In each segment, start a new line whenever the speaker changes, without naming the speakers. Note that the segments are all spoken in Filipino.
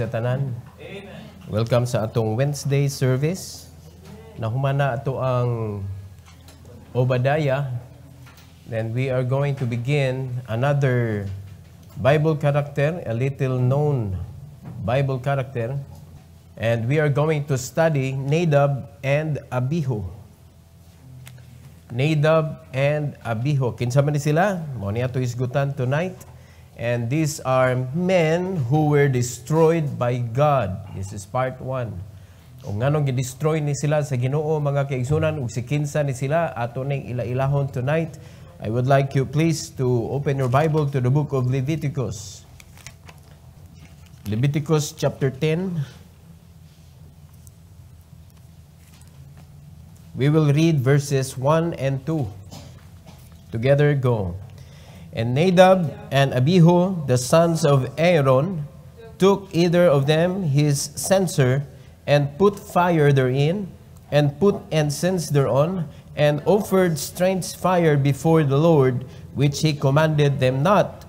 sa tanan. Amen. Welcome sa atong Wednesday service. Nahumana ato ang Obadiah. Then we are going to begin another Bible character, a little known Bible character. And we are going to study Nadab and Abihu. Nadab and Abihu. Kinsa man ni sila? Mo ni ato isgutan tonight. And these are men who were destroyed by God. This is part 1. O nganong destroy ni sila sa Ginoo mga kaigsunan ug si kinsa ni sila ato ning ila-ilahon tonight. I would like you please to open your Bible to the book of Leviticus. Leviticus chapter 10. We will read verses 1 and 2. Together go. And Nadab and Abihu, the sons of Aaron, took either of them his censer and put fire therein, and put incense thereon, and offered strange fire before the Lord, which he commanded them not.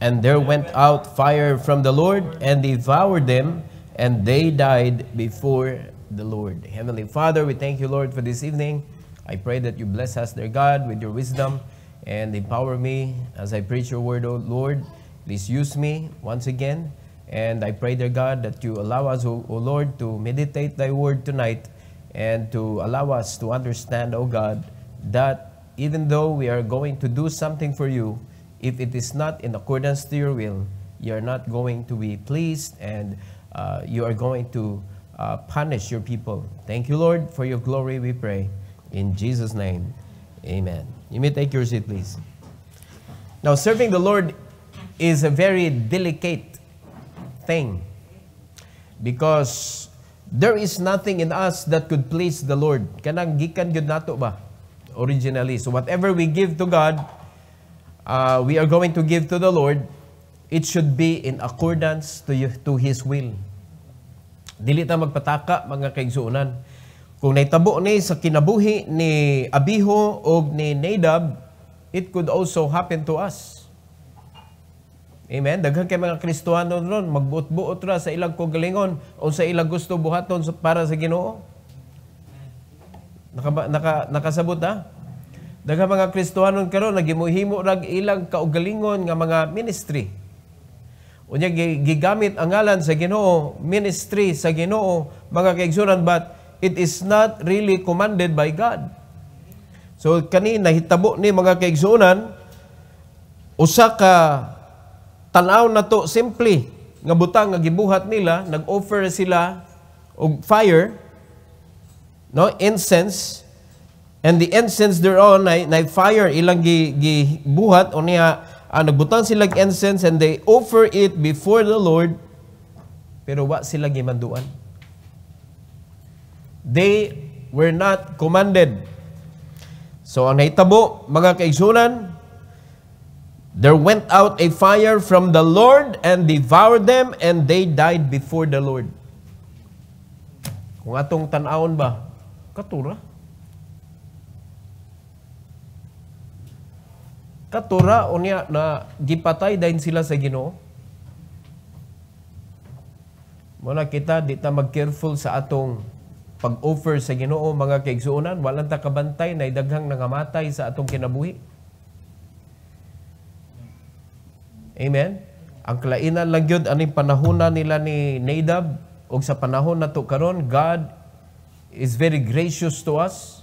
And there went out fire from the Lord, and devoured them, and they died before the Lord. Heavenly Father, we thank you, Lord, for this evening. I pray that you bless us, dear God, with your wisdom and empower me as I preach your word, O Lord. Please use me once again. And I pray, dear God, that you allow us, O, Lord, to meditate thy word tonight and to allow us to understand, O God, that even though we are going to do something for you, if it is not in accordance to your will, you are not going to be pleased and uh, you are going to uh, punish your people. Thank you, Lord, for your glory, we pray. In Jesus' name, amen. You may take your seat, please. Now, serving the Lord is a very delicate thing because there is nothing in us that could please the Lord. Kanang gikan gyud nato ba originally. So whatever we give to God, uh, we are going to give to the Lord, it should be in accordance to, you, to His will. Dili ta magpataka, mga kaigsuunan. Kung naitabo ni sa kinabuhi ni Abiho o ni Nadab, it could also happen to us. Amen. Daghan kay mga Kristohano ron, magbuot-buot ra sa ilang kagalingon o sa ilang gusto buhaton para sa Ginoo. Naka, naka, nakasabot ha? Daghang mga Kristohano karon nagimuhimo rag ilang kaugalingon nga mga ministry. Unya gigamit ang ngalan sa Ginoo, ministry sa Ginoo, mga kaigsoonan but it is not really commanded by God. So kanina hitabo ni mga kaigsuonan usa ka tan-aw na to simple nga butang nga gibuhat nila, nag-offer sila og fire no incense and the incense thereon na, na fire ilang gi, gibuhat o niya ah, nagbutang sila incense and they offer it before the Lord pero wa sila gimanduan. They were not commanded. So ang naitabo, mga kaigsunan, There went out a fire from the Lord and devoured them and they died before the Lord. Kung atong tanawon ba, katura. Katura unya na gipatay dahin sila sa Ginoo. Muna kita di ta mag-careful sa atong pag-offer sa Ginoo mga kaigsuonan walang takabantay na idaghang nangamatay sa atong kinabuhi. Amen. Ang kalainan lang gyud aning panahuna nila ni Nadab ug sa panahon nato karon God is very gracious to us.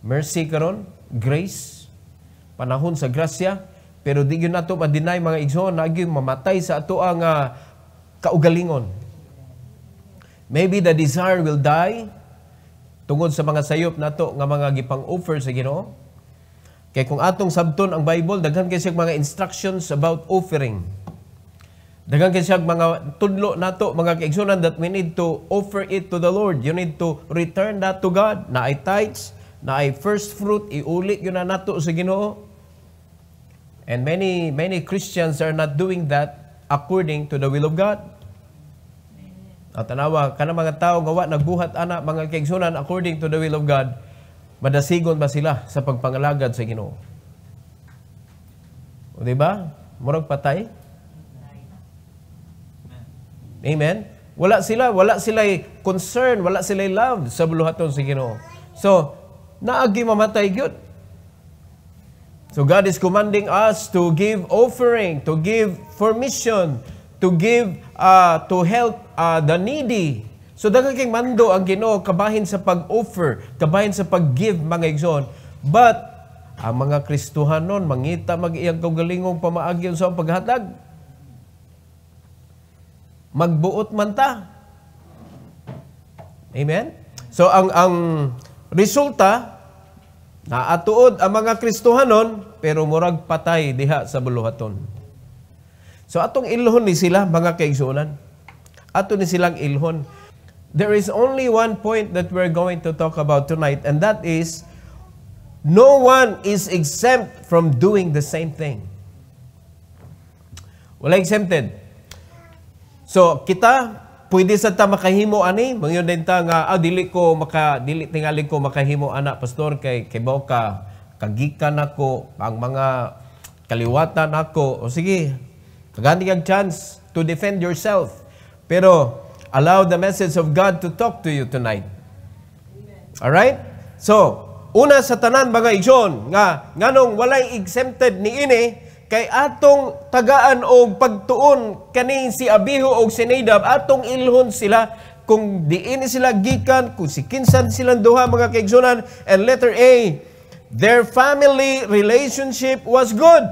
Mercy karon, grace. Panahon sa grasya, pero di gyud nato ma-deny mga igsoon na mamatay sa ato ang uh, kaugalingon. Maybe the desire will die, tungod sa mga sayop nato nga mga gipang-offer sa Ginoo. Kay kung atong sabton ang Bible, daghan kay siya mga instructions about offering. Daghan kay siya mga tudlo nato, mga kaigsunan that we need to offer it to the Lord. You need to return that to God. Na ay tithes, na ay first fruit, iuli yun na nato sa Ginoo. And many many Christians are not doing that according to the will of God. At tanawa, kana mga tao nga nagbuhat ana mga kaigsunan according to the will of God, madasigon ba sila sa pagpangalagad sa Ginoo? O di ba? Murag patay. Amen. Wala sila, wala sila concern, wala sila love sa buluhaton sa Ginoo. So, naagi mamatay gyud. So God is commanding us to give offering, to give permission, to give, uh, to help uh, the needy. So daghang kay mando ang Ginoo kabahin sa pag-offer, kabahin sa pag-give mga igsoon. But ang mga Kristuhan noon mangita mag-iyang kaugalingong pamaagyon sa paghatag. Magbuot man ta. Amen. So ang ang resulta naatuod ang mga Kristuhan noon pero murag patay diha sa buluhaton. So atong ilhon ni sila mga kaigsuonan. Ato ni silang ilhon. There is only one point that we're going to talk about tonight and that is no one is exempt from doing the same thing. Wala exempted. So kita pwede sa ta makahimo ani mangyon din ta nga ah, dili ko maka dili tingali ko makahimo ana pastor kay kay ka kagikan ako ang mga kaliwatan ako o sige Naganding ang chance to defend yourself. Pero, allow the message of God to talk to you tonight. Alright? So, una sa tanan mga igsoon nga nganong walay exempted ni ini kay atong tagaan og pagtuon kani si Abiho og si Nadab atong ilhon sila kung diin sila gikan kung si kinsan silang duha mga kaigsunan and letter A their family relationship was good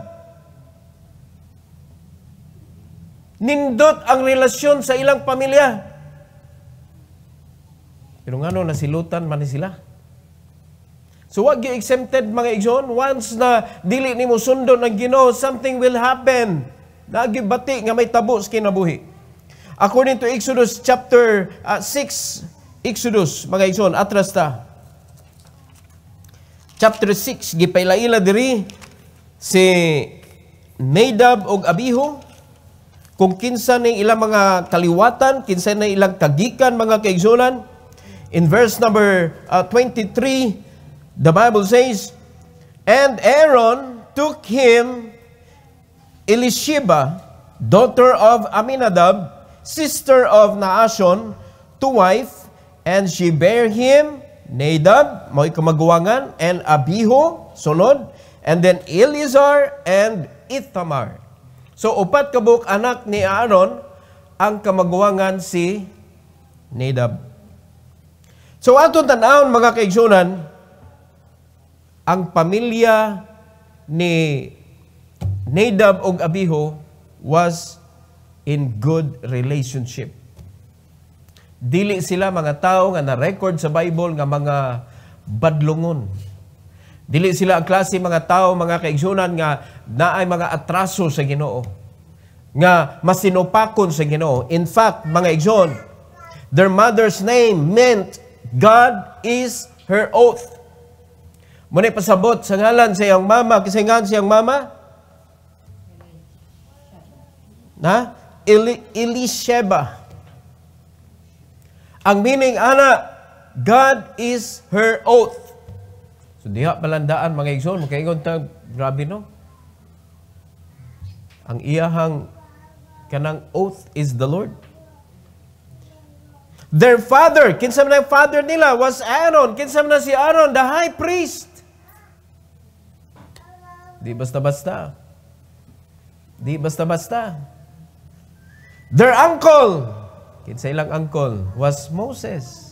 Nindot ang relasyon sa ilang pamilya. Pero nga no, nasilutan man ni sila. So wag you exempted mga igsoon. Once na dili nimo sundon ang Ginoo, something will happen. Nagibati nga may tabo sa kinabuhi. According to Exodus chapter uh, ah, 6, Exodus mga igsoon, atras ta. Chapter 6 gipailaila diri si Nadab og Abihu kung kinsa ning ilang mga kaliwatan, kinsa na ilang kagikan mga kaigsulan. In verse number uh, 23, the Bible says, And Aaron took him Elisheba, daughter of Aminadab, sister of Naashon, to wife, and she bare him Nadab, mo'y kumaguwangan, and Abihu, sunod, and then Eleazar and Ithamar. So upat ka buok anak ni Aaron ang kamaguwangan si Nadab. So aton tan aw mga kaigsunan, ang pamilya ni Nadab og Abiho was in good relationship. Dili sila mga tao nga na-record sa Bible nga mga badlungon. Dili sila ang klase mga tao, mga kaigsoonan nga naay mga atraso sa Ginoo. Nga masinopakon sa Ginoo. In fact, mga igsoon, their mother's name meant God is her oath. Muna pasabot sa ngalan sa iyang mama, kasi ngalan sa iyang mama, na Eli Elisheba. Ang meaning ana, God is her oath. So diha palandaan mga igsoon makaingon ta grabe no. Ang iyahang kanang oath is the Lord. Their father, kinsa man ang father nila was Aaron, kinsa man si Aaron the high priest. Di basta-basta. Di basta-basta. Their uncle, kinsa ilang uncle was Moses.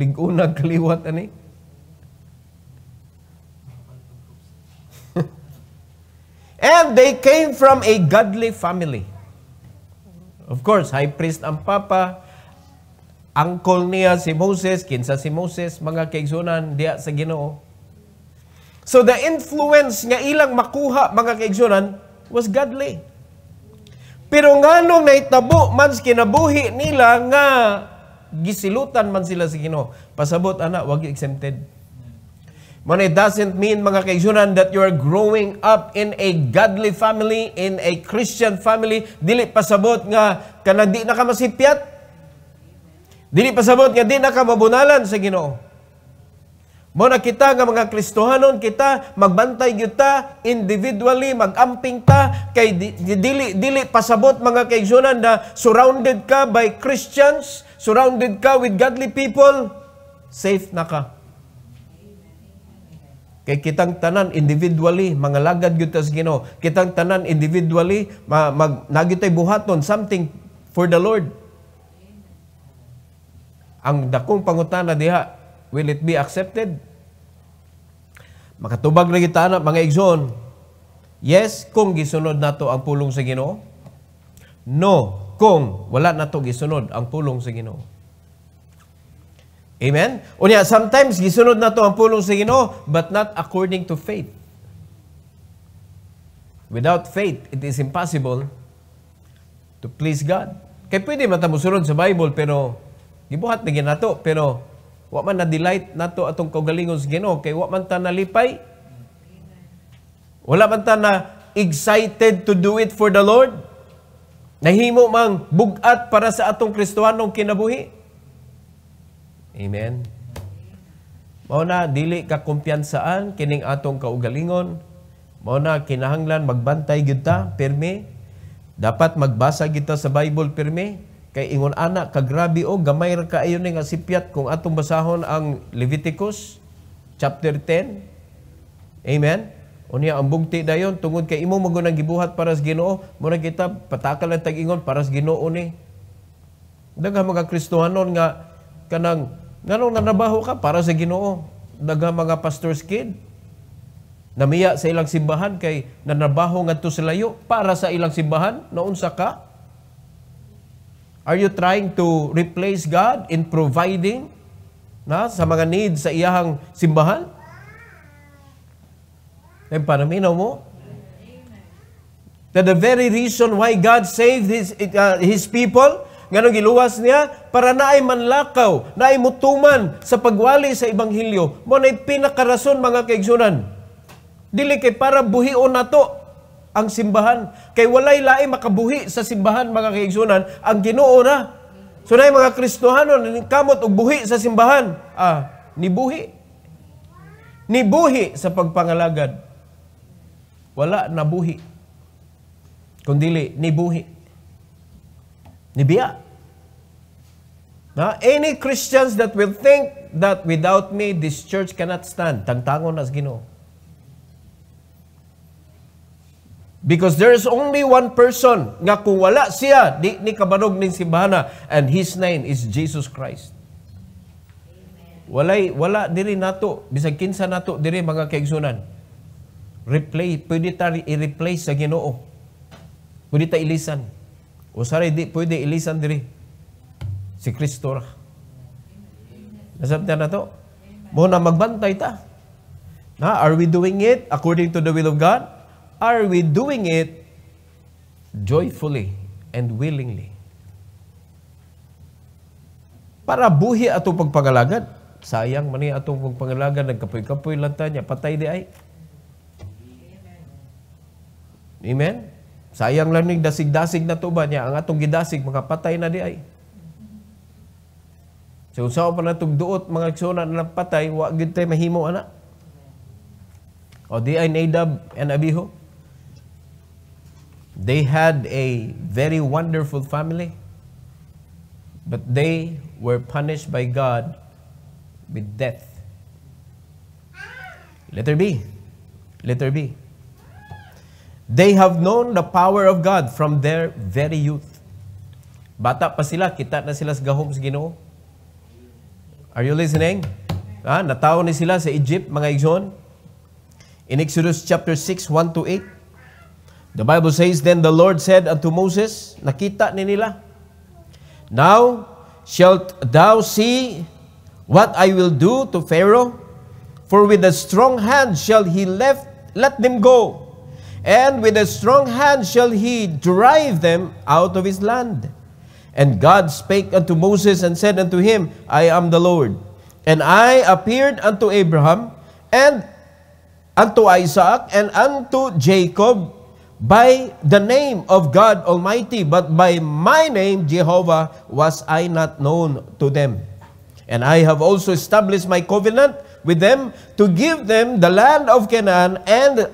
ligunag kaliwat ani. And they came from a godly family. Of course, high priest ang papa, angkol niya si Moses, kinsa si Moses, mga kaigsunan diya sa Ginoo. So the influence nga ilang makuha mga kaigsunan was godly. Pero nganong naitabo man kinabuhi nila nga gisilutan man sila sa Ginoo, pasabot ana wag exempted. But it doesn't mean mga kaigsunan that you are growing up in a godly family, in a Christian family, dili pasabot nga kanang di na ka masipyat. Dili pasabot nga di na ka mabunalan sa Ginoo. Mo na kita nga mga Kristohanon kita magbantay gyud ta individually magamping ta kay dili dili pasabot mga kaigsunan na surrounded ka by Christians surrounded ka with godly people, safe na ka. Kay kitang tanan individually mangalagad gyud sa Ginoo. Kitang tanan individually ma, mag buhaton something for the Lord. Ang dakong pangutana diha, will it be accepted? Makatubag na kita na mga igsoon. Yes, kung gisunod nato ang pulong sa Ginoo. No, kung wala na to gisunod ang pulong sa Ginoo. Amen? O niya, sometimes gisunod na to ang pulong sa Ginoo, but not according to faith. Without faith, it is impossible to please God. Kay pwede matamusunod sa Bible, pero gibuhat na ginato, pero wa man na delight nato atong kaugalingon sa Ginoo, kay wa man ta nalipay. Wala man ta na excited to do it for the Lord. Nahimo mang bugat para sa atong Kristohanong kinabuhi. Amen. Mao na dili ka kumpiyansaan kining atong kaugalingon. Mao na kinahanglan magbantay gyud ta pirmi. Dapat magbasa kita sa Bible pirmi. Kay ingon ana ka grabe o gamay ra kaayo ni nga sipyat kung atong basahon ang Leviticus chapter 10. Amen. Unya ang bugti dayon tungod kay imong magunang gibuhat para sa Ginoo, mura kita patakal ang tag-ingon para sa Ginoo ni. Daghang mga Kristohanon nga kanang nganong nanabaho ka para sa Ginoo. Daghang mga pastor's kid namiya sa ilang simbahan kay nanabaho ngadto sa layo para sa ilang simbahan naunsa ka? Are you trying to replace God in providing na sa mga needs sa iyahang simbahan? ng paminaw mo. That the very reason why God saved His, uh, His people, nga giluwas niya, para na ay manlakaw, na ay mutuman sa pagwali sa Ebanghelyo. Mo na pinakarason mga kaigsunan. Dili kay para buhion nato ang simbahan. Kay walay laing makabuhi sa simbahan, mga kaigsunan, ang ginoo na. So na mga Kristohano, kamot og buhi sa simbahan. Ah, nibuhi. Nibuhi sa pagpangalagad wala nabuhi. Kundili, nibuhi. Nibiya. Now, any Christians that will think that without me, this church cannot stand, tangtangon as Ginoo. Because there is only one person nga kung wala siya, di ni kabarog ning simbahan and his name is Jesus Christ. Walay wala diri nato bisag kinsa nato diri mga kaigsunan replace, pwede ta i-replace sa Ginoo. Pwede ta ilisan. O saray di pwede ilisan diri si Kristo ra. Nasabtan na to? Mo na magbantay ta. Na, are we doing it according to the will of God? Are we doing it joyfully and willingly? Para buhi ato pagpangalagad. Sayang man ni atong pagpangalagad, nagkapoy-kapoy lang tanya, patay di ay. Amen? Sayang lang ning dasig-dasig na tuba niya. Ang atong gidasig, makapatay na di ay. So, sa pa na duot, mga eksona na patay, wag gid tayo mahimo, ana. O di ay Nadab and Abiho. They had a very wonderful family. But they were punished by God with death. Letter B. Letter B. They have known the power of God from their very youth. Bata pa sila, kita na sila sa gahom sa Ginoo. Are you listening? Ah, nataw ni sila sa Egypt, mga igsoon. In Exodus chapter 6, 1 to 8, the Bible says, Then the Lord said unto Moses, nakita ni nila, Now shalt thou see what I will do to Pharaoh, for with a strong hand shall he left, let them go and with a strong hand shall he drive them out of his land. And God spake unto Moses and said unto him, I am the Lord. And I appeared unto Abraham and unto Isaac and unto Jacob by the name of God Almighty, but by my name Jehovah was I not known to them. And I have also established my covenant with them to give them the land of Canaan and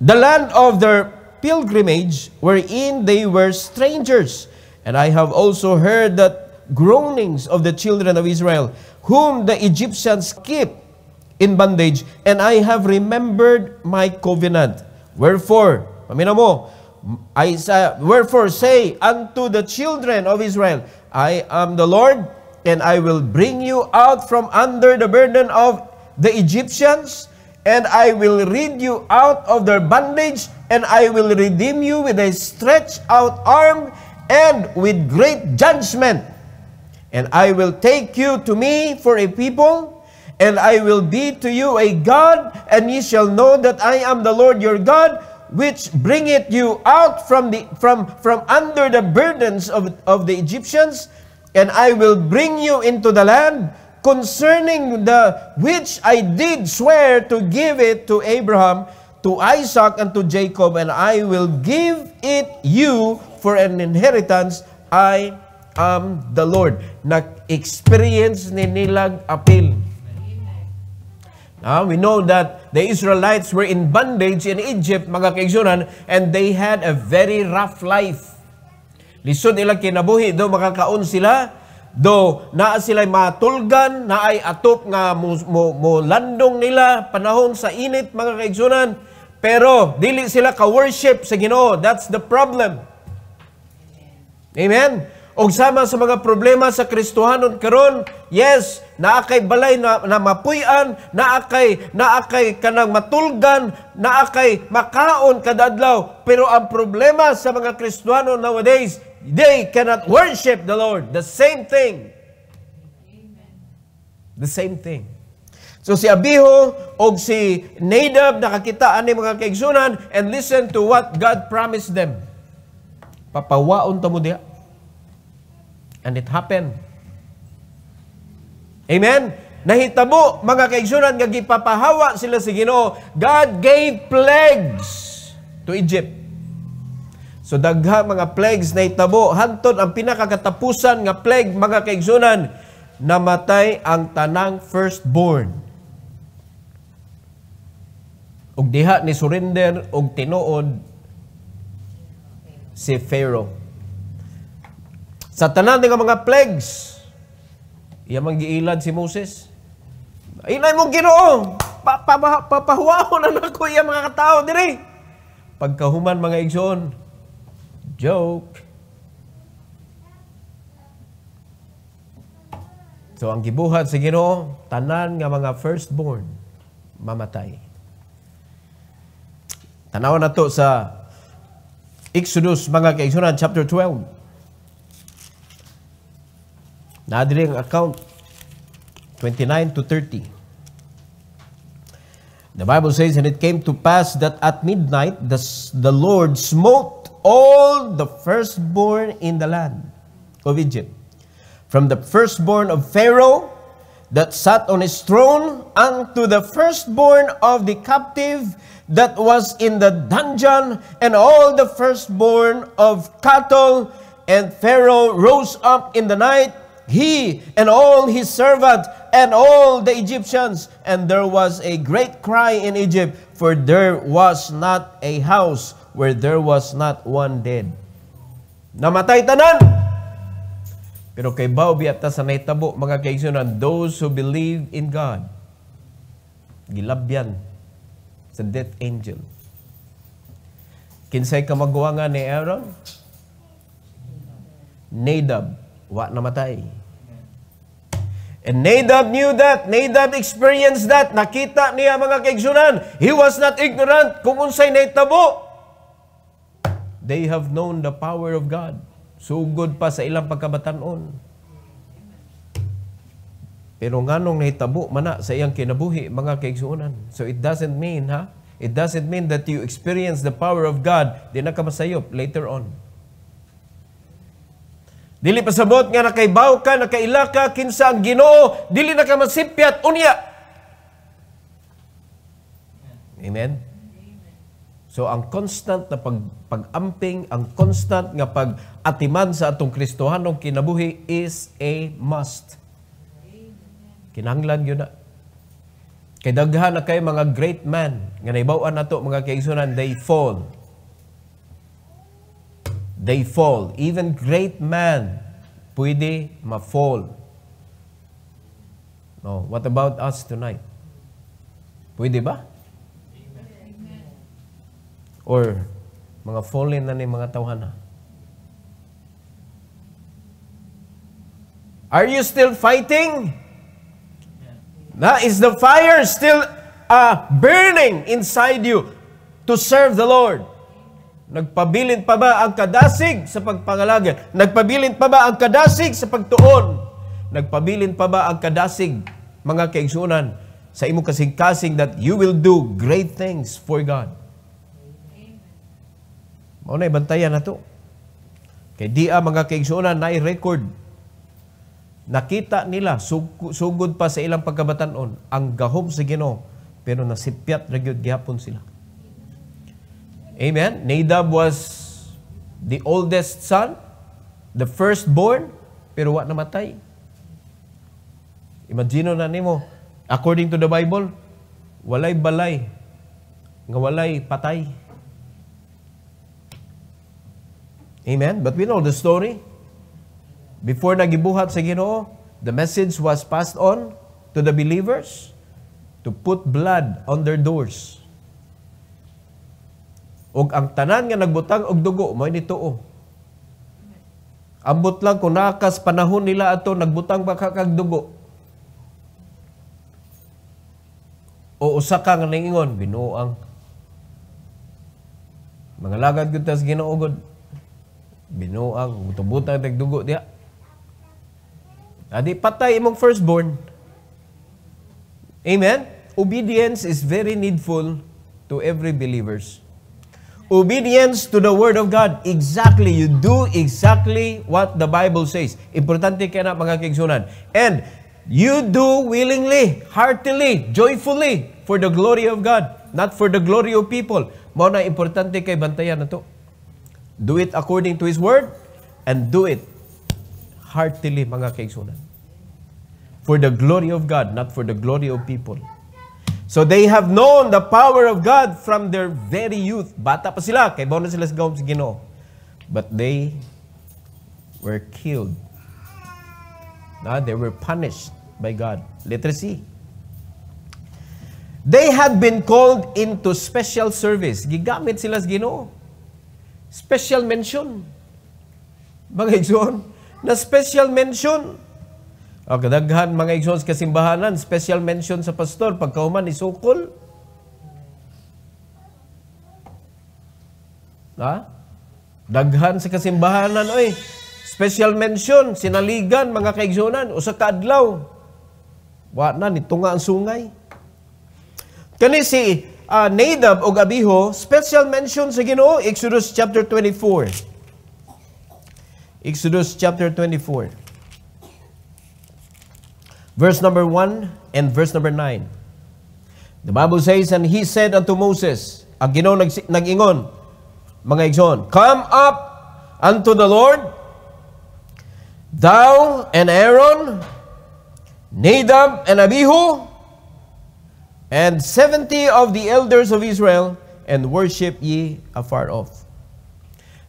the land of their pilgrimage wherein they were strangers. And I have also heard that groanings of the children of Israel, whom the Egyptians keep in bondage, and I have remembered my covenant. Wherefore, pamina mo, I, uh, wherefore say unto the children of Israel, I am the Lord, and I will bring you out from under the burden of the Egyptians, and I will read you out of their bondage, and I will redeem you with a stretched out arm and with great judgment. And I will take you to me for a people, and I will be to you a God, and ye shall know that I am the Lord your God, which bringeth you out from, the, from, from under the burdens of, of the Egyptians, and I will bring you into the land concerning the which I did swear to give it to Abraham, to Isaac, and to Jacob, and I will give it you for an inheritance. I am the Lord. Nag-experience ni nilag apil. Now, we know that the Israelites were in bondage in Egypt, mga kaigsunan, and they had a very rough life. Lisod ilang kinabuhi, do makakaon sila do naa sila matulgan na ay atop nga mo, mo, mo landong nila panahon sa init mga kaigsunan pero dili sila ka worship sa Ginoo that's the problem Amen og sama sa mga problema sa Kristohanon karon yes naa kay balay na, na mapuy-an naa kay naa kay kanang matulgan naa kay makaon kada adlaw pero ang problema sa mga Kristohanon nowadays They cannot worship the Lord. The same thing. The same thing. So si Abiho o si Nadab nakakita ani mga kaigsunan and listen to what God promised them. Papawaon ta mo diha. And it happened. Amen? Nahitabo mga kaigsunan nga gipapahawa sila sa si Ginoo. God gave plagues to Egypt. So dagha mga plagues na itabo hantod ang pinakakatapusan nga plague mga kaigsoonan namatay ang tanang firstborn. Ug diha ni surrender og tinuod si Pharaoh. Sa tanan nga mga plagues iya man giilad si Moses. Inay mo Ginoo, papahuwaon pa, pa, pa, ang ako iya mga katao diri. Pagkahuman mga igsoon, Joke. So ang gibuhat sa Ginoo tanan nga mga firstborn mamatay. Tanaw na to sa Exodus mga kaigsunan chapter 12. Nadiri ang account 29 to 30. The Bible says, And it came to pass that at midnight the, the Lord smote all the firstborn in the land of Egypt, from the firstborn of Pharaoh that sat on his throne unto the firstborn of the captive that was in the dungeon, and all the firstborn of cattle. And Pharaoh rose up in the night, he and all his servants and all the Egyptians. And there was a great cry in Egypt, for there was not a house where there was not one dead. Namatay tanan! Pero kay Bawbi at sa naitabo, mga kaigsunan, those who believe in God, gilabyan sa death angel. Kinsay ka magawa nga ni Aaron? Nadab, wa namatay. And Nadab knew that. Nadab experienced that. Nakita niya mga kaigsunan. He was not ignorant kung unsay naitabo. They have known the power of God. Sugod pa sa ilang pagkabatanon. Pero nga nung nahitabo mana sa iyang kinabuhi, mga kaigsuunan. So it doesn't mean, ha? It doesn't mean that you experience the power of God, di nakamasayop later on. Dili pasabot nga nakaibaw ka, nakaila ka, kinsa ang ginoo, dili nakamasipyat, ka masipyat, unya. Amen? So ang constant na pag pag-amping, ang constant nga pag-atiman sa atong Kristohanong kinabuhi is a must. Kinanglan yun na. Kay daghan na kay mga great man nga naibaw-an nato mga kaigsunan they fall. They fall. Even great man pwede ma-fall. No, what about us tonight? Pwede ba? or mga fallen na ni mga tawhana. Are you still fighting? That is the fire still uh, burning inside you to serve the Lord. Nagpabilin pa ba ang kadasig sa pagpangalagan? Nagpabilin pa ba ang kadasig sa pagtuon? Nagpabilin pa ba ang kadasig, mga kaigsunan, sa imo kasing-kasing that you will do great things for God? Mao na bantayan nato. Kay dia ah, mga kaigsuonan na i record Nakita nila sug- sugod pa sa ilang pagkabatanon ang gahom sa Ginoo pero nasipyat ra gyud gihapon sila. Amen. Nadab was the oldest son, the firstborn, pero wa namatay. Imagino na nimo, according to the Bible, walay balay nga walay patay. Amen? But we know the story. Before nagibuhat sa Ginoo, the message was passed on to the believers to put blood on their doors. Og ang tanan nga nagbutang og dugo, mo ni tuo. Ambot lang kung nakas panahon nila ato nagbutang ba kag dugo. O usa ka nga ningon binuang. Mga lagad gyud tas Ginoo binuang, butang nagdugo diya. Adi patay imong firstborn. Amen? Obedience is very needful to every believers. Obedience to the Word of God. Exactly. You do exactly what the Bible says. Importante ka na mga kingsunan. And you do willingly, heartily, joyfully for the glory of God. Not for the glory of people. Mao na importante kay bantayan na to. Do it according to His Word and do it heartily, mga kaigsunan. For the glory of God, not for the glory of people. So they have known the power of God from their very youth. Bata pa sila, kay na sila sa si Ginoo. But they were killed. Na, they were punished by God. Literacy. They had been called into special service. Gigamit sila sa Ginoo. special mention. Mga igsoon, na special mention. O, kadaghan mga igsoon sa kasimbahanan, special mention sa pastor, pagkauman ni Sukol. Ha? Daghan sa kasimbahanan, oy. Special mention, sinaligan mga kaigsonan, o sa kaadlaw. Wa na, nito nga ang sungay. Kani si uh, Nadab o Abiho, special mention sa Ginoo, Exodus chapter 24. Exodus chapter 24. Verse number 1 and verse number 9. The Bible says, And he said unto Moses, ang Ginoo nag-ingon, mga igsoon, Come up unto the Lord, thou and Aaron, Nadab and Abihu, and 70 of the elders of Israel, and worship ye afar off.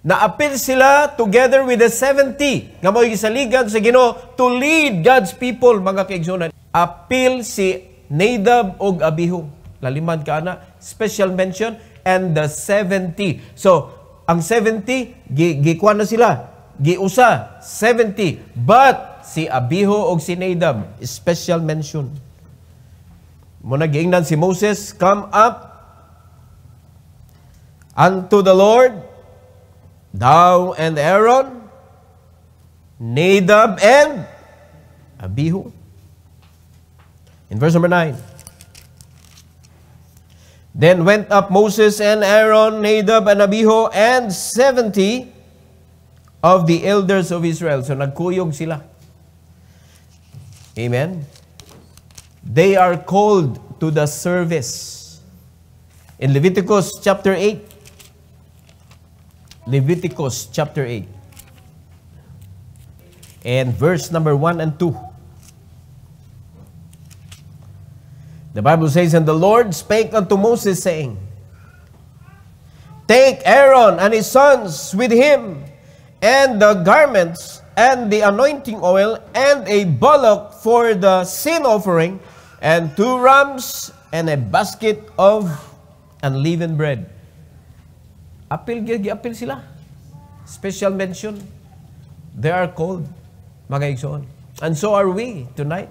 Naapil sila together with the 70 nga mo'y gisaligan sa Ginoo to lead God's people, mga kaigsunan. Apil si Nadab og Abihu. Laliman ka na. Special mention and the 70. So, ang 70, gikuan gi na sila. Giusa, 70. But si Abihu og si Nadab, special mention. Muna giingnan si Moses, Come up unto the Lord, thou and Aaron, Nadab and Abihu. In verse number 9, Then went up Moses and Aaron, Nadab and Abihu, and 70 of the elders of Israel. So nagkuyog sila. Amen. They are called to the service. In Leviticus chapter 8, Leviticus chapter 8, and verse number 1 and 2. The Bible says, And the Lord spake unto Moses, saying, Take Aaron and his sons with him, and the garments, and the anointing oil, and a bullock for the sin offering, and two rams and a basket of unleavened bread. Apil, apil sila. Special mention. They are called, mga And so are we tonight.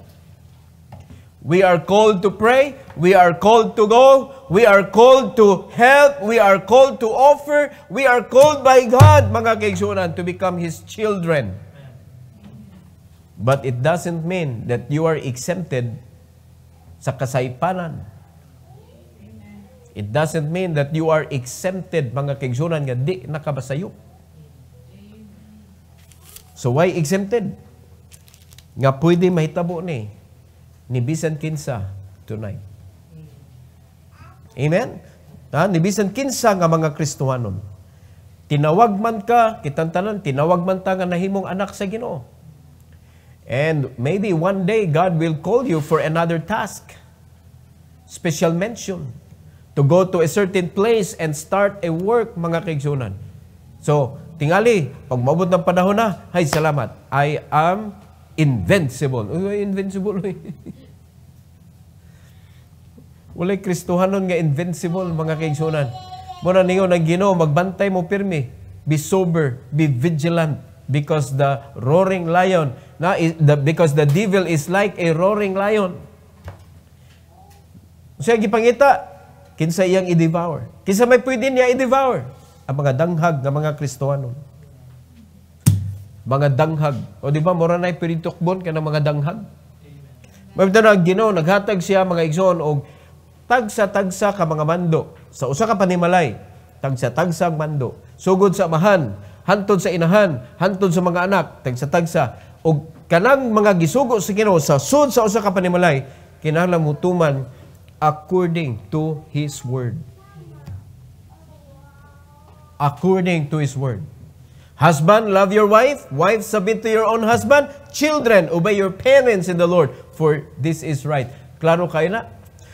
We are called to pray. We are called to go. We are called to help. We are called to offer. We are called by God, mga kaigsunan, to become His children. But it doesn't mean that you are exempted sa kasaypanan. It doesn't mean that you are exempted mga kaigsunan nga di nakabasayo. So why exempted? Nga pwede mahitabo ni ni bisan kinsa tonight. Amen? Ha? Ni bisan kinsa nga mga Kristohanon. Tinawag man ka, kitang tanan, tinawag man ta nga nahimong anak sa Ginoo And maybe one day God will call you for another task. Special mention. To go to a certain place and start a work, mga kaigsunan. So, tingali, pag mabot ng panahon na, ay salamat, I am invincible. Uy, invincible. Walay Kristohan nun nga invincible, mga kaigsunan. Muna ninyo na ginoo, magbantay mo pirmi. Be sober, be vigilant, because the roaring lion No, the, because the devil is like a roaring lion. Siya gipangita, kinsa iyang i-devour. Kinsa may pwede niya i-devour. Ang mga danghag ng mga Kristohanon. Mga danghag. O di ba, mura na pwede tukbon ka ng mga danghag? Mabita na, ginaw, naghatag siya mga igsoon o tagsa-tagsa ka mga mando. Sa usa ka panimalay, tagsa-tagsa ang mando. Sugod sa amahan, hantod sa inahan, hantod sa mga anak, tagsa-tagsa o kanang mga gisugo sa Ginoo sa sud sa usa ka panimalay kinalamutuman according to his word according to his word husband love your wife wife submit to your own husband children obey your parents in the lord for this is right klaro kayo na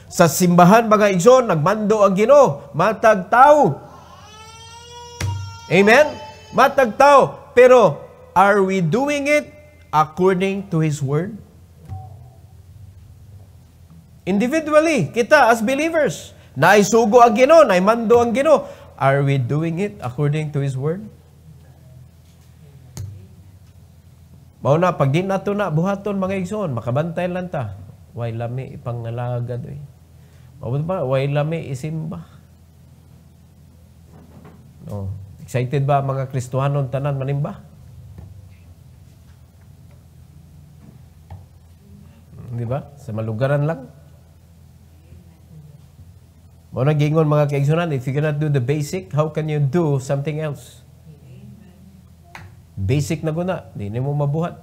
sa simbahan mga igsoon nagmando ang Ginoo matag tao amen matag tao pero are we doing it according to His Word? Individually, kita as believers, naisugo ang Gino, naimando ang Gino. Are we doing it according to His Word? Mao na, pag di nato na, buhaton mga igsoon, makabantay lang ta. Way lami ipang nalaga doy. Eh. Mabot ba? Way lami isimba. No. Oh, excited ba mga Kristuhanon tanan manimba? Di ba? Sa malugaran lang. Mo na gingon mga kaigsunan, if you cannot do the basic, how can you do something else? Basic na guna, di mo mabuhat.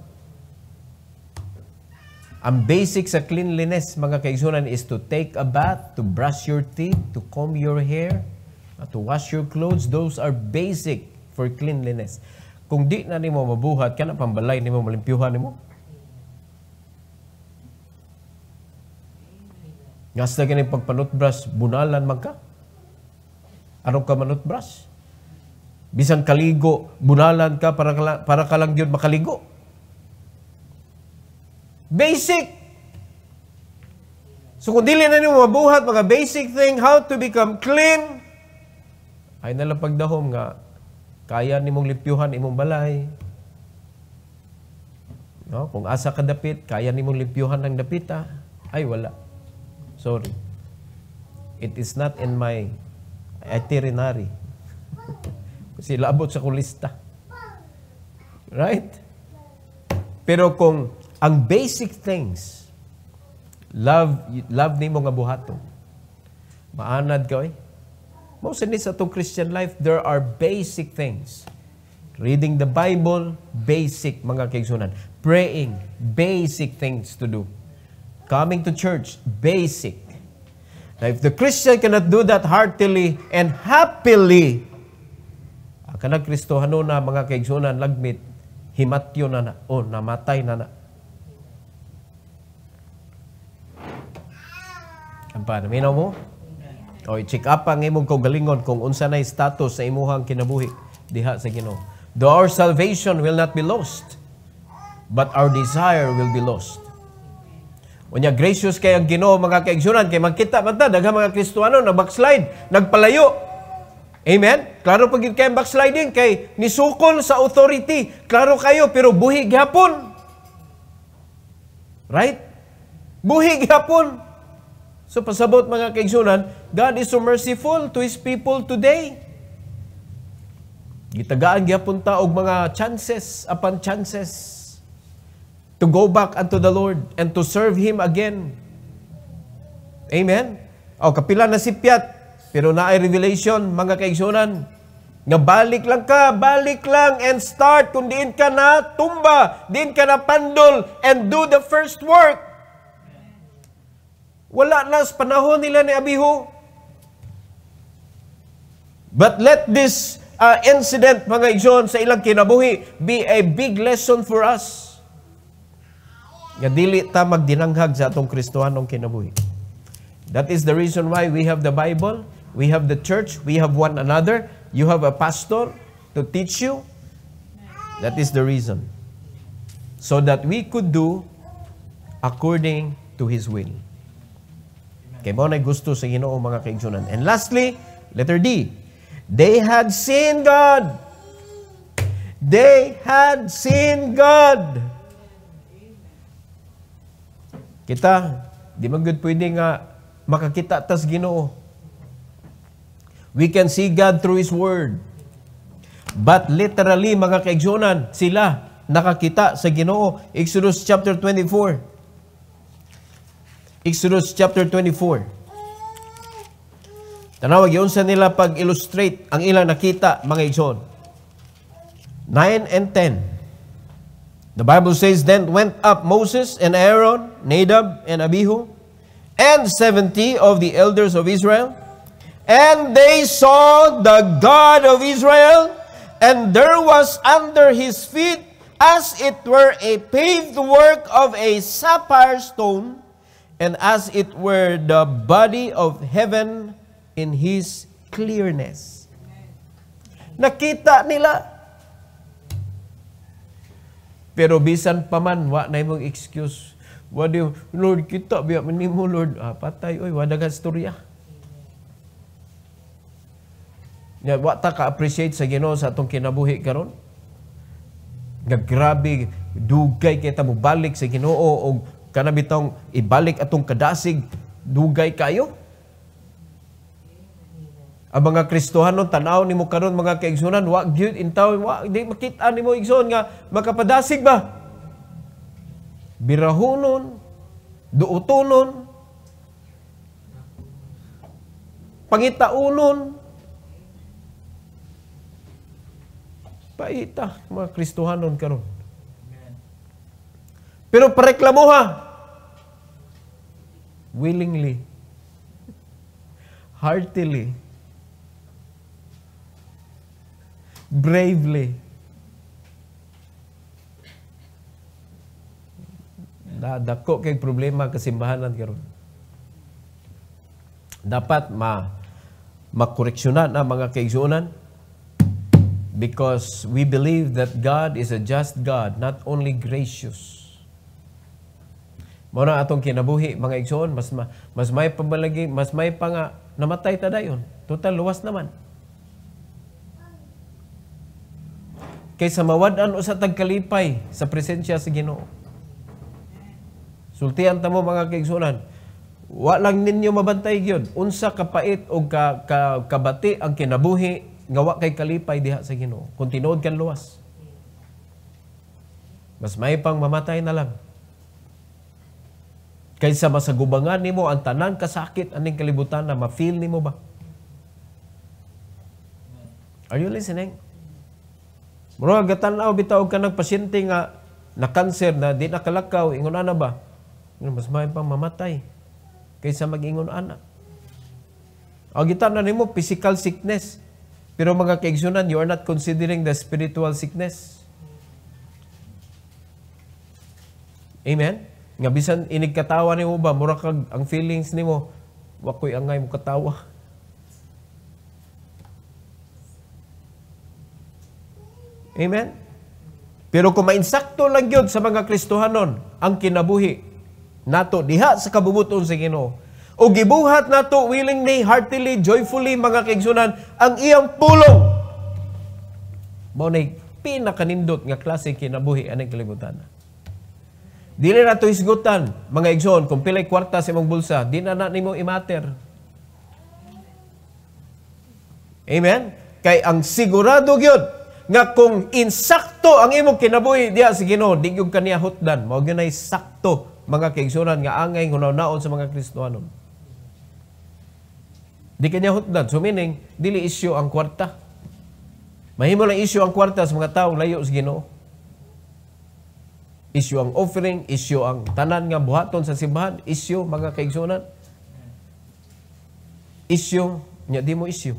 Ang basic sa cleanliness, mga kaigsunan, is to take a bath, to brush your teeth, to comb your hair, to wash your clothes. Those are basic for cleanliness. Kung di na nimo mabuhat, kana pambalay nimo malimpyuhan nimo. Nga sa ganyan pagpanutbras, bunalan magka. Anong ka manutbras? Bisan kaligo, bunalan ka para, para ka lang yun makaligo. Basic. So kung dili na niyo mabuhat, mga basic thing, how to become clean, ay nalang pagdahom nga, kaya ni mong lipyuhan imong balay. No? Kung asa ka dapit, kaya ni mong lipyuhan ng dapita, ay wala. Sorry. It is not in my itinerary. Kasi labot sa kulista. Right? Pero kung ang basic things, love, love ni mo nga buhaton. Maanad ka, eh? Most in sa atong Christian life, there are basic things. Reading the Bible, basic mga kaigsunan. Praying, basic things to do. Coming to church, basic. Now, if the Christian cannot do that heartily and happily, kanag Kristohano na mga kaigsunan lagmit, himatyo na na, o namatay na na. Ang panaminaw mo? O i-check up ang imong kaugalingon kung unsa na status sa imuhang kinabuhi diha sa Ginoo. Though our salvation will not be lost, but our desire will be lost. Unya gracious kay ang Ginoo mga kaigsoonan kay magkita man ta daghang mga Kristiyano na backslide, nagpalayo. Amen. Klaro pag kay backsliding kay nisukol sa authority. Klaro kayo pero buhi gihapon. Right? Buhi gihapon. So pasabot mga kaigsoonan, God is so merciful to his people today. Gitagaan gihapon ta og mga chances apan chances to go back unto the Lord and to serve Him again. Amen? O, kapila na si Piat, pero na ay revelation, mga kaigsunan, nga balik lang ka, balik lang and start kung diin ka na tumba, diin ka na pandol and do the first work. Wala na sa panahon nila ni Abihu. But let this uh, incident, mga igsoon, sa ilang kinabuhi, be a big lesson for us. Nga dili ta magdinanghag sa atong Kristohanong kinabuhi. That is the reason why we have the Bible, we have the church, we have one another, you have a pastor to teach you. That is the reason. So that we could do according to His will. Kay mo na gusto sa Ginoo mga kaigsunan. And lastly, letter D. They had seen God. They had seen God kita, di man gud pwede nga makakita tas Ginoo. We can see God through His Word. But literally, mga kaigsyonan, sila nakakita sa Ginoo. Exodus chapter 24. Exodus chapter 24. Tanawag yun sa nila pag-illustrate ang ilang nakita, mga igsoon. 9 and 10. The Bible says, Then went up Moses and Aaron, Nadab and Abihu, and 70 of the elders of Israel, and they saw the God of Israel, and there was under his feet as it were a paved work of a sapphire stone, and as it were the body of heaven in his clearness. Nakita nila pero bisan pa man, wa na imong excuse. Wa di, Lord, kita, biya manimo, Lord. Ah, patay, oy, wa ka storya. Nga, wa ta ka-appreciate sa Ginoo sa atong kinabuhi karon. Nga grabe, dugay kita mo balik sa Ginoo o kanabitong ibalik atong kadasig, dugay kayo ang mga Kristohanon tanaw nimo karon mga kaigsoonan wa gyud intaw wa di makita nimo igsoon nga makapadasig ba birahunon duutonon pangitaunon paita mga Kristohanon karon pero pareklamo ha willingly heartily bravely. Da, dako kay problema kasimbahanan karon. Dapat ma makoreksyonan ang mga kaigsuonan because we believe that God is a just God, not only gracious. Mao atong kinabuhi mga igsoon mas ma, mas may pabalagi, mas may panga namatay ta dayon. Total luwas naman. kaysa mawad-an sa tagkalipay sa presensya sa Ginoo. Sultian ta mo mga kaigsunan. Wa lang ninyo mabantay gyud unsa kapait o ka, ka, kabati ang kinabuhi nga wa kay kalipay diha sa Ginoo. Kun tinuod kan luwas. Mas may pang mamatay na lang. Kaysa masagubangan nimo ang tanang kasakit aning kalibutan na ma-feel nimo ba? Are you listening? Murag gatanaw bitaw ka ng pasyente nga na cancer na di nakalakaw, ingon ana ba? Mas may pang mamatay kaysa mag-ingon ana. Ang gitanan nimo physical sickness. Pero mga kaigsunan, you are not considering the spiritual sickness. Amen? Nga bisan inigkatawa katawa nimo ba, mura kag ang feelings nimo, wakoy angay mo katawa. Amen? Pero kung mainsakto lang yun sa mga Kristohanon, ang kinabuhi, nato diha sa kabubuton sa Ginoo. O gibuhat nato willingly, heartily, joyfully mga kaigsunan ang iyang pulong. Mao nay pinakanindot nga klase kinabuhi aning kalibutan. Dili na to isgutan mga igsoon kung pilay kwarta sa imong bulsa, di na na nimo imater. Amen. Kay ang sigurado gyud nga kung insakto ang imong kinabuhi diya si Ginoo di gyud kaniya hutdan mao gyud sakto mga kaigsunan nga angay hunawnaon sa mga Kristohanon di kaniya hutdan so meaning dili isyu ang kwarta mahimo lang isyu ang kwarta sa mga tawo layo sa Ginoo isyu ang offering isyu ang tanan nga buhaton sa simbahan isyu mga kaigsunan isyu nya di mo isyu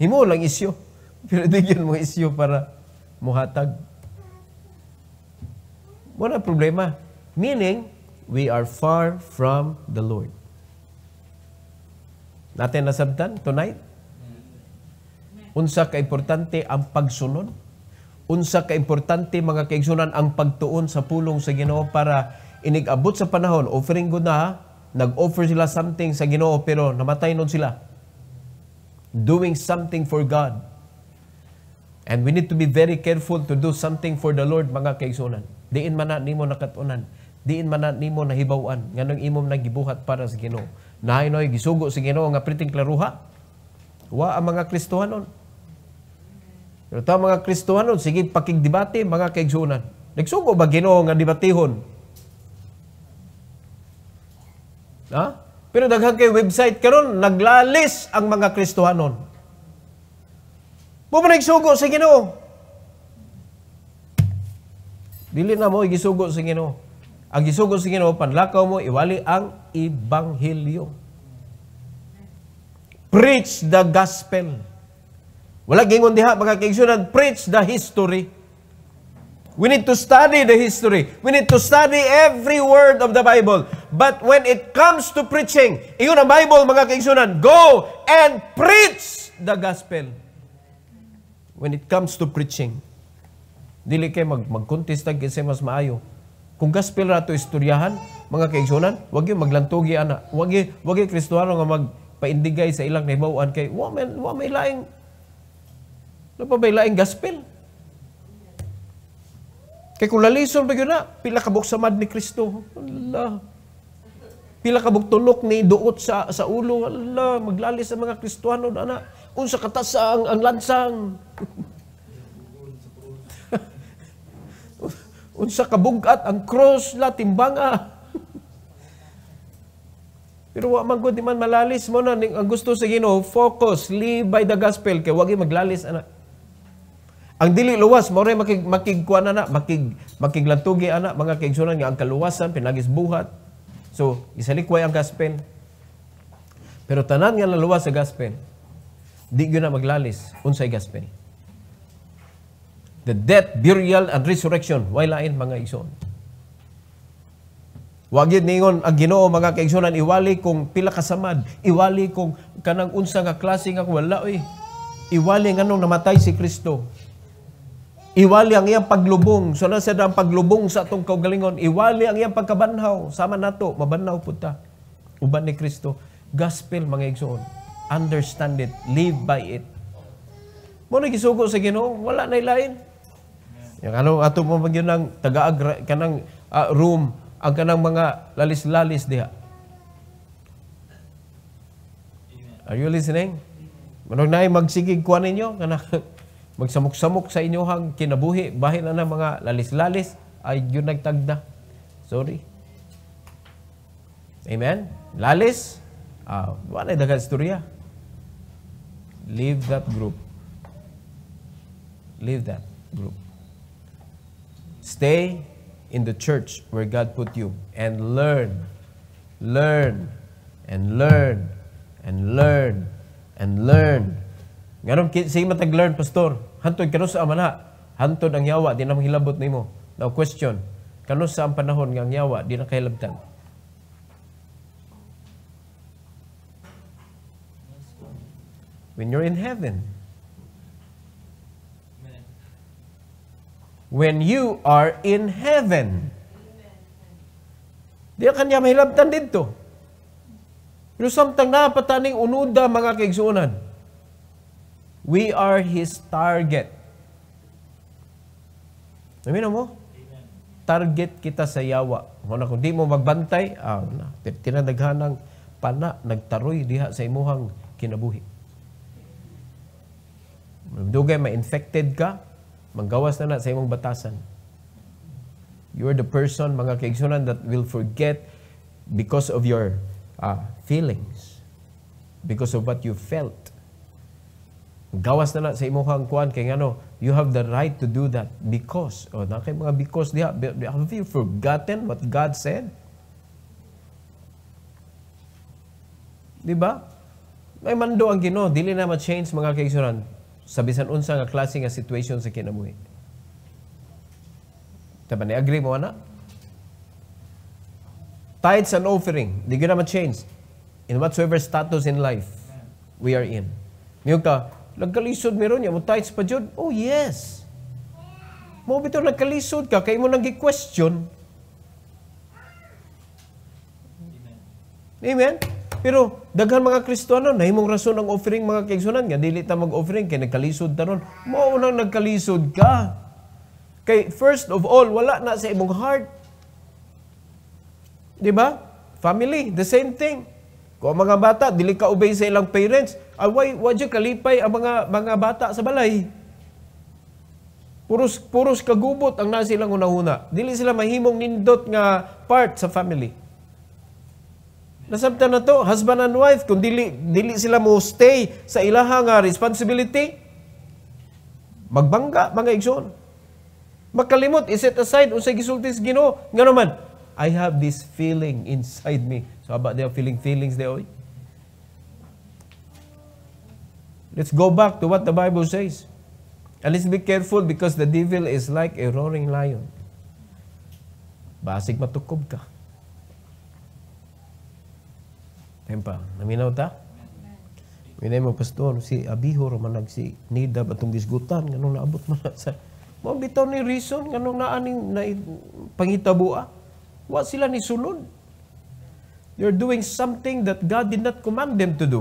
Himo lang isyo. Pero digyan mo isyo para muhatag. Wala problema. Meaning, we are far from the Lord. Natin nasabtan tonight? Unsa ka importante ang pagsunod? Unsa ka importante mga kaigsunan ang pagtuon sa pulong sa Ginoo para inigabot sa panahon, offering ko na, nag-offer sila something sa Ginoo pero namatay nun sila doing something for God. And we need to be very careful to do something for the Lord, mga kaigsunan. Diin man na nimo nakatunan. Diin man na nimo nahibawan. Nga nang imong nagibuhat para sa Ginoo. Nahinoy, gisugo sa Ginoo nga priting klaruha. Wa ang mga Kristohanon. Pero ta mga Kristohanon, sige pakigdibate, mga kaigsunan. Nagsugo ba Ginoo nga debatehon? Ha? Pero daghang kay website karon naglalis ang mga Kristohanon. Pumanig sugo sa Ginoo. Dili na mo igisugo sa Ginoo. Ang gisugo sa Ginoo panlakaw mo iwali ang ebanghelyo. Preach the gospel. Wala gingon diha mga kaigsunan, preach the history. We need to study the history. We need to study every word of the Bible. But when it comes to preaching, iyon ang Bible, mga kaigsunan, go and preach the gospel. When it comes to preaching, dili kay mag magkontesta kasi mas maayo. Kung gospel rato istoryahan, mga kaigsunan, wag yung maglantugi ana. Wag yung, wag yung Kristohano nga magpaindigay sa ilang nahibawan kay, woman, may, wa may laing, ano pa ba laing gospel? Kay kung lalison ba yun na, pila kabuksamad ni Kristo. Allah pila ka bugtulok ni duot sa sa ulo ala maglalis sa mga Kristiyano ana unsa katasang ang lansang unsa kabugat ang cross la timbanga pero wa man gud man malalis mo na ang gusto sa Ginoo focus live by the gospel kay wa maglalis ana ang dili luwas mo ray makig makigkuan ana makig makiglantugi ana mga kaigsoonan nga ang kaluwasan pinagis buhat So, isalikway ang gaspen. Pero tanan nga laluwas sa gaspen, di yun na maglalis unsay gaspen. The death, burial, and resurrection, wala lain mga ison? Wag yun ningon ang ginoo mga kaigsonan, iwali kung pila kasamad, iwali kung kanang unsa nga klase nga wala, eh. iwali nga nung namatay si Kristo. Iwali ang iyang paglubong. So na siya ang paglubong sa atong kaugalingon. Iwali ang iyang pagkabanhaw. Sama nato, mabanhaw po ta. Uban ni Kristo. Gospel, mga igsoon. Understand it. Live by it. Mo na gisugo sa Ginoo, wala na ilain. Yung ano ato mo magyon ng taga kanang uh, room ang kanang mga lalis-lalis diha. Are you listening? Manong nay magsigig kuha ninyo kanang magsamok-samok sa inyohang kinabuhi bahin na mga lalis-lalis ay yun nagtagda. Sorry. Amen? Lalis? Uh, wala na dagat istorya. Leave that group. Leave that group. Stay in the church where God put you and learn, learn, and learn, and learn, and learn. Ngayon, sige matag-learn, pastor. Hantod, kanus sa amala. Hantod ang yawa, di na mahilabot nimo. Now, question. Kanus sa ang panahon nga yawa, di na kahilabtan. When you're in heaven. When you are in heaven. Di kanya mahilabtan dito. Pero samtang napataning unuda mga kaigsuunan. We are His target. Namin mo? Target kita sa yawa. Muna kung di mo magbantay, ah, na, tinadaghanang pana, nagtaroy diha sa imuhang kinabuhi. Dugay, ma-infected ka, manggawas na na sa imong batasan. You are the person, mga kaigsunan, that will forget because of your uh, feelings, because of what you felt gawas na na sa imong kuan kay ngano you have the right to do that because o oh, na kay mga because diha have you forgotten what God said di ba may mando ang Ginoo dili na ma-change mga kaigsuran sa bisan unsa nga klase nga situation sa kinabuhi Tama ni agree mo ana Tithes and offering di gyud na ma-change in whatsoever status in life we are in Miyog ka, Nagkalisod meron niya, mo tithes pa jud. Oh yes. Mo bitaw nagkalisod ka kay mo nang gi-question. Amen. Amen? Pero daghan mga Kristiyano nahimong rason ang offering mga kaigsunan nga dili ta mag-offering kay nagkalisod ta ron. Mo nang nagkalisod ka. Kay first of all, wala na sa imong heart. 'Di ba? Family, the same thing. Ko mga bata dili ka obey sa ilang parents, away ah, why, jud kalipay ang mga mga bata sa balay. Puros puros kagubot ang nasa ilang unahuna. Dili sila mahimong nindot nga part sa family. Nasabtan na to, husband and wife, kung dili, dili sila mo stay sa ilaha nga responsibility, magbangga mga igsoon. Makalimot, iset aside, unsay gisultis gino, Ginoo, nga naman, I have this feeling inside me. So about their feeling feelings they oy. Let's go back to what the Bible says. And let's be careful because the devil is like a roaring lion. Basig matukob ka. Tempa, naminaw ta? Minay mo, Pastor, si Abiho ramanag si Nida batong gisgutan, ganun naabot man sa... Mabitaw ni reason, ganun na aning na, pangitabo ah. Wa sila ni sulod. They're doing something that God did not command them to do.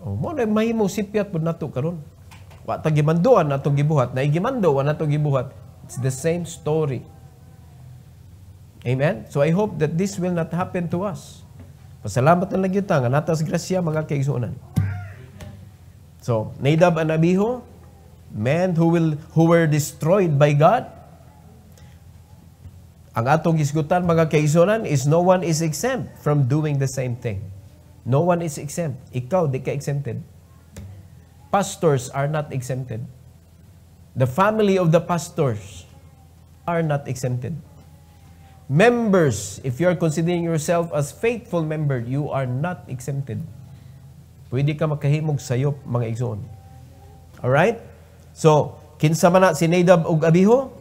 O oh, mo na mahimo sipyat pud nato karon. Wa ta gimanduan natong gibuhat, na igimando wa nato gibuhat. It's the same story. Amen. So I hope that this will not happen to us. Pasalamat na lang yun nga natas grasya mga kaigsunan. So, Nadab and Abihu, men who will who were destroyed by God, ang atong isgutan mga kaisoran is no one is exempt from doing the same thing. No one is exempt. Ikaw, di ka exempted. Pastors are not exempted. The family of the pastors are not exempted. Members, if you are considering yourself as faithful member, you are not exempted. Pwede ka makahimog sayop, mga igsoon. Alright? So, kinsa man na si Nadab ug Abiho,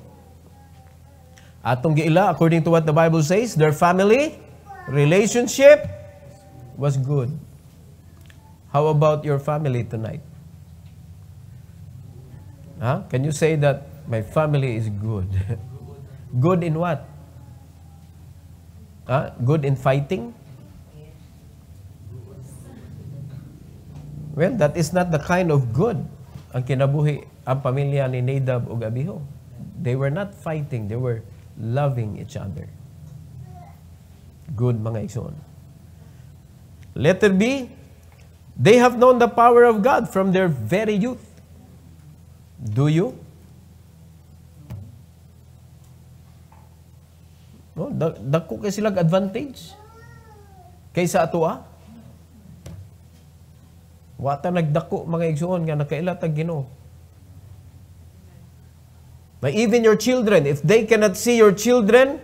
Atong giila, according to what the Bible says, their family, relationship was good. How about your family tonight? Huh? Can you say that my family is good? good in what? Huh? Good in fighting? Well, that is not the kind of good ang kinabuhi ang pamilya ni Nadab o Abihu. They were not fighting. They were loving each other. Good mga igsoon. Letter B, they have known the power of God from their very youth. Do you? No, dako kay sila advantage kaysa atoa. Ah. Wa ta nagdako mga igsoon nga nakaila ta Ginoo. May even your children, if they cannot see your children,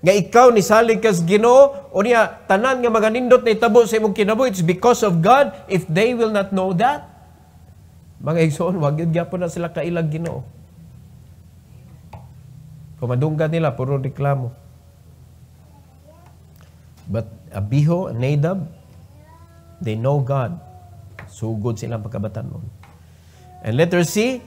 nga ikaw ni salig kas Ginoo o niya tanan nga maganindot na itabo sa imong kinabuhi it's because of God if they will not know that mga igsoon wag gyud gyapon na sila kailag Ginoo kumadunggan nila puro reklamo but Abiho and Nadab they know God sugod so silang pagkabatan noon and let her see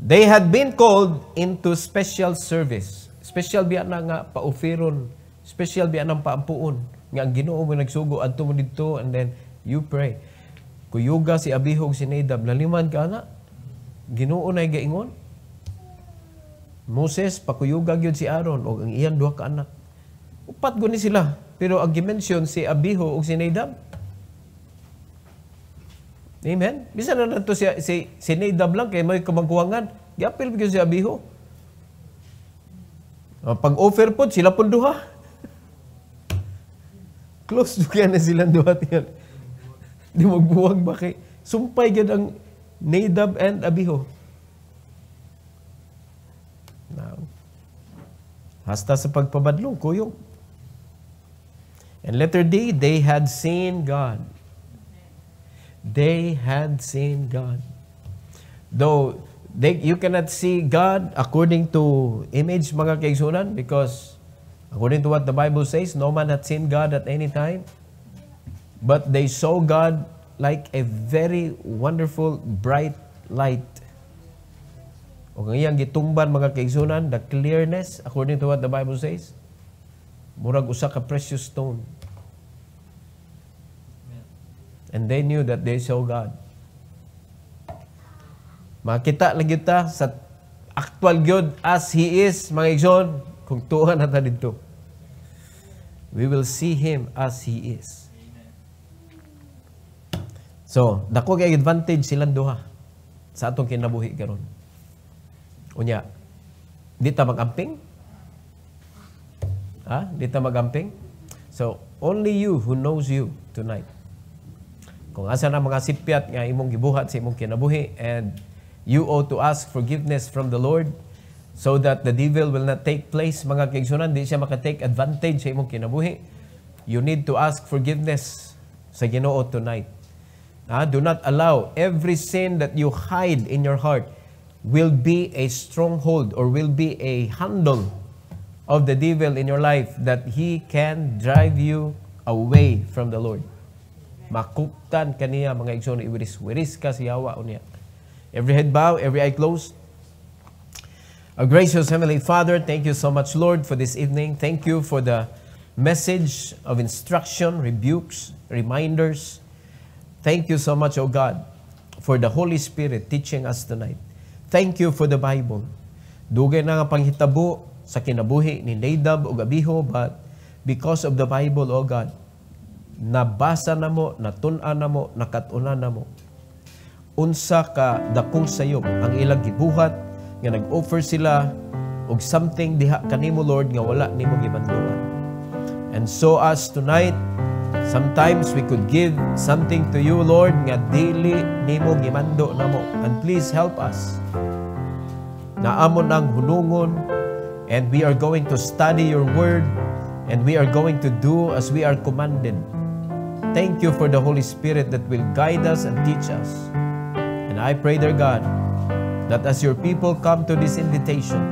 They had been called into special service. Special biya na nga paufiron. Special biya ng paampuon. Nga ang ginoo mo nagsugo, adto mo dito, and then you pray. Kuyuga si Abihog, si Nadab, naliman ka na. Ginoo na gaingon. Moses, pakuyuga gyud si Aaron, o ang iyang duha ka anak. Upat guni sila. Pero ang gimension si Abiho o si Nadab, Amen? Bisa na nato si, si, si Nadab lang kay may kamagkuhangan. Giapil ko si Abiho. Ah, pag-offer po, sila po duha. Close to kaya na sila duha tiyan. Di magbuwag ba kay? Sumpay gyan ang Nadab and Abiho. Now, hasta sa pagpabadlong, kuyog. And letter day, they had seen God they had seen God. Though they, you cannot see God according to image, mga kaigsunan, because according to what the Bible says, no man had seen God at any time, but they saw God like a very wonderful, bright light. O kung gitumban, mga kaigsunan, the clearness, according to what the Bible says, murag usa ka precious stone And they knew that they saw God. Makita lagi ta sa actual God as He is, mga igsoon, kung tuwa na ta dito. We will see Him as He is. So, dako kay advantage silang duha sa atong kinabuhi karon. Unya, di ta magamping? Ha? Di ta magamping? So, only you who knows you tonight kung asa na mga sipyat nga imong gibuhat sa imong kinabuhi and you ought to ask forgiveness from the Lord so that the devil will not take place mga kaigsunan di siya maka-take advantage sa imong kinabuhi you need to ask forgiveness sa Ginoo tonight ah, do not allow every sin that you hide in your heart will be a stronghold or will be a handle of the devil in your life that he can drive you away from the Lord makuptan kaniya mga igsoon iwiris-wiris ka siyawa unya. Every head bow, every eye closed. Our gracious Heavenly Father, thank you so much, Lord, for this evening. Thank you for the message of instruction, rebukes, reminders. Thank you so much, O God, for the Holy Spirit teaching us tonight. Thank you for the Bible. Dugay na nga panghitabo sa kinabuhi ni Nadab o Gabiho, but because of the Bible, O God, nabasa na mo, natunan na mo, nakatunan na mo. Unsa ka dakong sayo ang ilang gibuhat nga nag-offer sila og something diha kanimo Lord nga wala nimo gibanduan. And so as tonight, sometimes we could give something to you Lord nga dili nimo gimando namo. And please help us. Naamon ang hunungon and we are going to study your word and we are going to do as we are commanded. Thank you for the Holy Spirit that will guide us and teach us. And I pray, dear God, that as your people come to this invitation,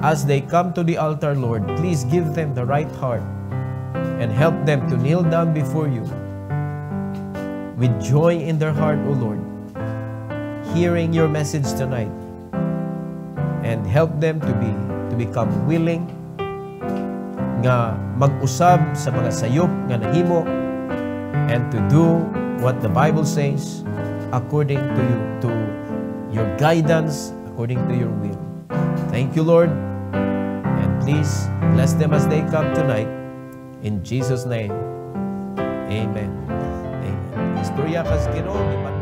as they come to the altar, Lord, please give them the right heart and help them to kneel down before you with joy in their heart, O Lord, hearing your message tonight and help them to be to become willing nga mag-usab sa mga sayop nga nahimo and to do what the Bible says according to, you, to your guidance, according to your will. Thank you, Lord. And please bless them as they come tonight. In Jesus' name, amen. Amen.